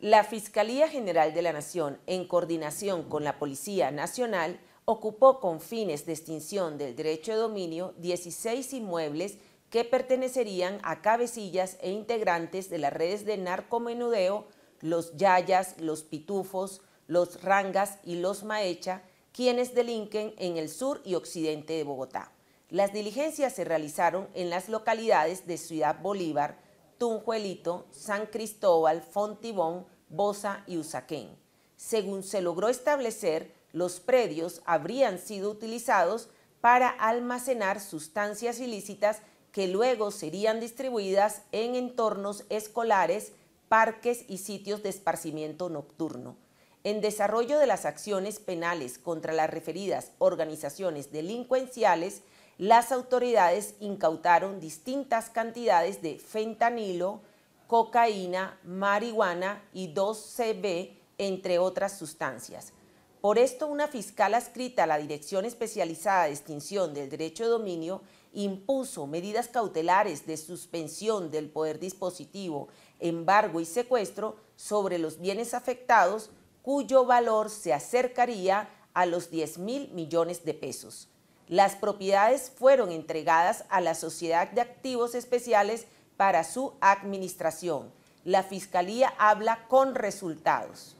La Fiscalía General de la Nación, en coordinación con la Policía Nacional, ocupó con fines de extinción del derecho de dominio 16 inmuebles que pertenecerían a cabecillas e integrantes de las redes de narcomenudeo, los yayas, los pitufos, los rangas y los maecha, quienes delinquen en el sur y occidente de Bogotá. Las diligencias se realizaron en las localidades de Ciudad Bolívar, Tunjuelito, San Cristóbal, Fontibón, Bosa y Usaquén. Según se logró establecer, los predios habrían sido utilizados para almacenar sustancias ilícitas que luego serían distribuidas en entornos escolares, parques y sitios de esparcimiento nocturno. En desarrollo de las acciones penales contra las referidas organizaciones delincuenciales, las autoridades incautaron distintas cantidades de fentanilo, cocaína, marihuana y 2CB, entre otras sustancias. Por esto, una fiscal adscrita a la Dirección Especializada de Extinción del Derecho de Dominio impuso medidas cautelares de suspensión del poder dispositivo, embargo y secuestro sobre los bienes afectados cuyo valor se acercaría a los 10 mil millones de pesos. Las propiedades fueron entregadas a la Sociedad de Activos Especiales para su administración. La Fiscalía habla con resultados.